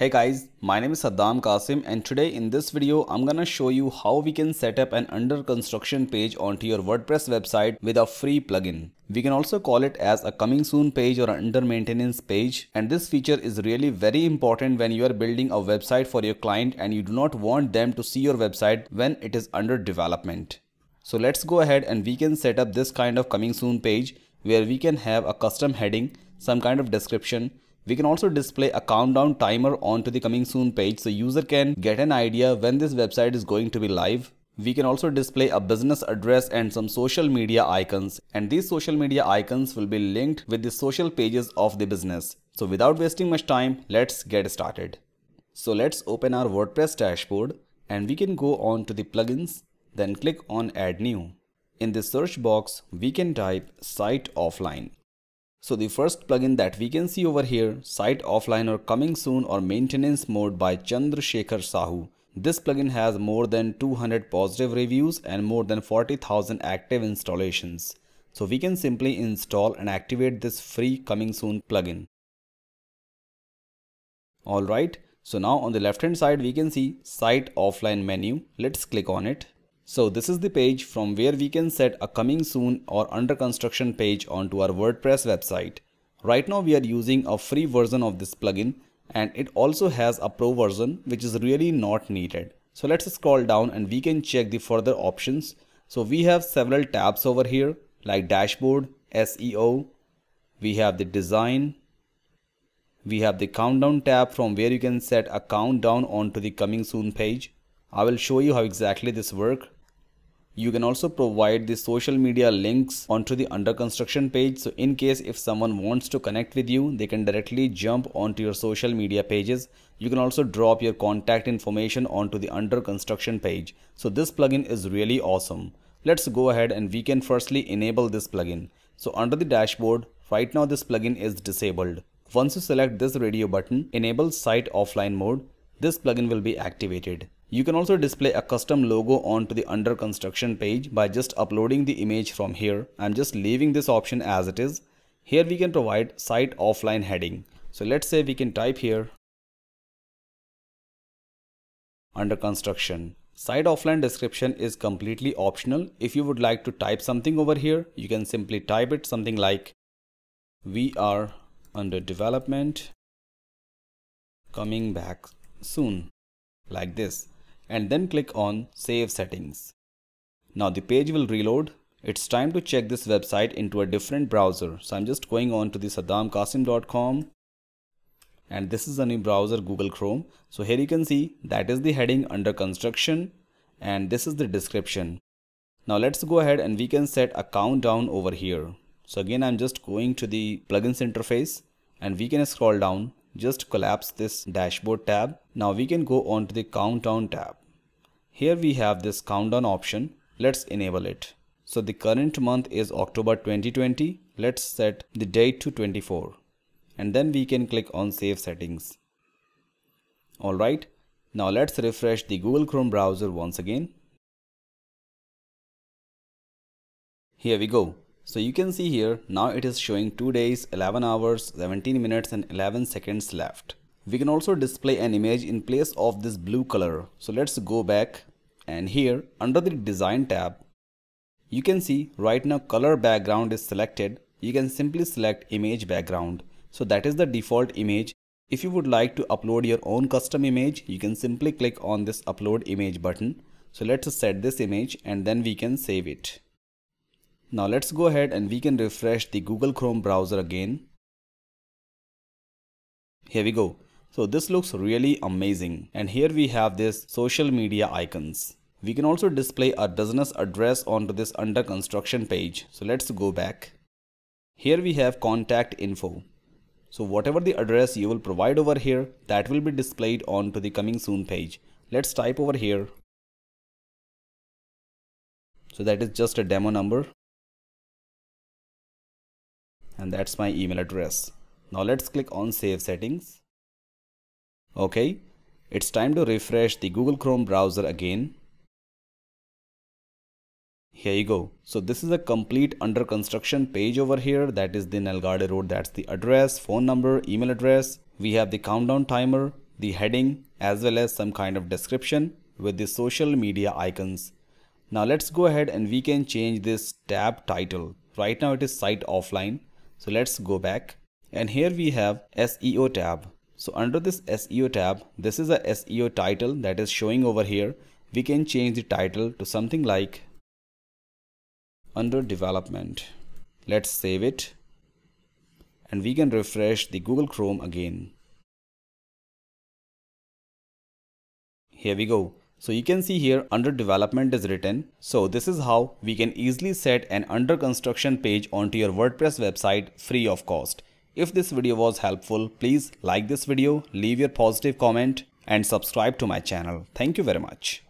Hey guys, my name is Saddam Qasim and today in this video I'm gonna show you how we can set up an under construction page onto your WordPress website with a free plugin. We can also call it as a coming soon page or under maintenance page and this feature is really very important when you are building a website for your client and you do not want them to see your website when it is under development. So let's go ahead and we can set up this kind of coming soon page where we can have a custom heading, some kind of description, we can also display a countdown timer onto the coming soon page so user can get an idea when this website is going to be live. We can also display a business address and some social media icons and these social media icons will be linked with the social pages of the business. So without wasting much time, let's get started. So let's open our WordPress dashboard and we can go on to the plugins, then click on add new. In the search box, we can type site offline so the first plugin that we can see over here, Site Offline or Coming Soon or Maintenance Mode by Chandrasekhar Sahu. This plugin has more than 200 positive reviews and more than 40,000 active installations. So we can simply install and activate this free Coming Soon plugin. Alright, so now on the left hand side we can see Site Offline menu. Let's click on it. So this is the page from where we can set a coming soon or under construction page onto our WordPress website. Right now we are using a free version of this plugin and it also has a pro version which is really not needed. So let's scroll down and we can check the further options. So we have several tabs over here like dashboard, SEO, we have the design, we have the countdown tab from where you can set a countdown onto the coming soon page. I will show you how exactly this works. You can also provide the social media links onto the under construction page. So in case if someone wants to connect with you, they can directly jump onto your social media pages. You can also drop your contact information onto the under construction page. So this plugin is really awesome. Let's go ahead and we can firstly enable this plugin. So under the dashboard, right now this plugin is disabled. Once you select this radio button, enable site offline mode, this plugin will be activated. You can also display a custom logo onto the under construction page by just uploading the image from here. I'm just leaving this option as it is. Here we can provide site offline heading. So let's say we can type here under construction. Site offline description is completely optional. If you would like to type something over here, you can simply type it something like we are under development coming back soon like this and then click on Save Settings. Now the page will reload. It's time to check this website into a different browser. So I'm just going on to the saddamkasim.com and this is a new browser Google Chrome. So here you can see that is the heading under construction and this is the description. Now let's go ahead and we can set a countdown over here. So again, I'm just going to the plugins interface and we can scroll down just collapse this dashboard tab. Now we can go on to the countdown tab. Here we have this countdown option. Let's enable it. So the current month is October 2020. Let's set the date to 24 and then we can click on save settings. Alright, now let's refresh the Google Chrome browser once again. Here we go. So you can see here, now it is showing 2 days, 11 hours, 17 minutes and 11 seconds left. We can also display an image in place of this blue color. So let's go back and here under the design tab, you can see right now color background is selected. You can simply select image background. So that is the default image. If you would like to upload your own custom image, you can simply click on this upload image button. So let's set this image and then we can save it. Now let's go ahead and we can refresh the Google Chrome browser again. Here we go. So this looks really amazing. And here we have this social media icons. We can also display our business address onto this under construction page. So let's go back. Here we have contact info. So whatever the address you will provide over here, that will be displayed onto the coming soon page. Let's type over here. So that is just a demo number and that's my email address. Now let's click on save settings. Okay, it's time to refresh the Google Chrome browser again. Here you go. So this is a complete under construction page over here. That is the Nalgade Road. That's the address, phone number, email address. We have the countdown timer, the heading, as well as some kind of description with the social media icons. Now let's go ahead and we can change this tab title. Right now it is site offline. So let's go back and here we have SEO tab. So under this SEO tab, this is a SEO title that is showing over here. We can change the title to something like under development. Let's save it and we can refresh the Google Chrome again. Here we go. So you can see here under development is written. So this is how we can easily set an under construction page onto your WordPress website free of cost. If this video was helpful, please like this video, leave your positive comment and subscribe to my channel. Thank you very much.